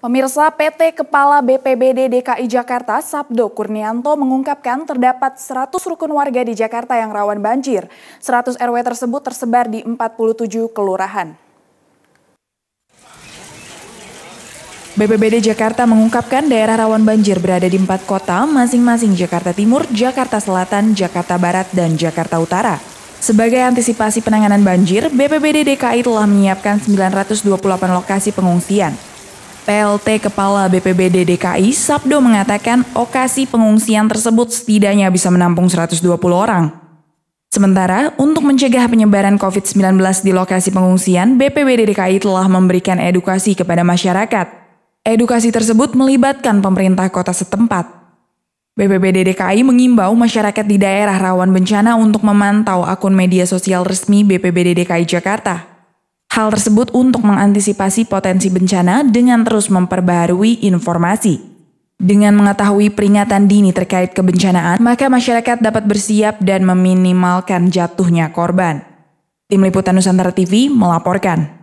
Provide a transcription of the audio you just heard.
Pemirsa PT Kepala BPBD DKI Jakarta Sabdo Kurnianto mengungkapkan terdapat 100 rukun warga di Jakarta yang rawan banjir. 100 RW tersebut tersebar di 47 kelurahan. BPBD Jakarta mengungkapkan daerah rawan banjir berada di empat kota masing-masing Jakarta Timur, Jakarta Selatan, Jakarta Barat, dan Jakarta Utara. Sebagai antisipasi penanganan banjir, BPBD DKI telah menyiapkan 928 lokasi pengungsian. PLT Kepala BPBD DKI Sabdo mengatakan lokasi pengungsian tersebut setidaknya bisa menampung 120 orang. Sementara, untuk mencegah penyebaran COVID-19 di lokasi pengungsian, BPBD DKI telah memberikan edukasi kepada masyarakat. Edukasi tersebut melibatkan pemerintah kota setempat. BPBD DKI mengimbau masyarakat di daerah rawan bencana untuk memantau akun media sosial resmi BPBD DKI Jakarta. Hal tersebut untuk mengantisipasi potensi bencana dengan terus memperbarui informasi. Dengan mengetahui peringatan dini terkait kebencanaan, maka masyarakat dapat bersiap dan meminimalkan jatuhnya korban. Tim Liputan Nusantara TV melaporkan.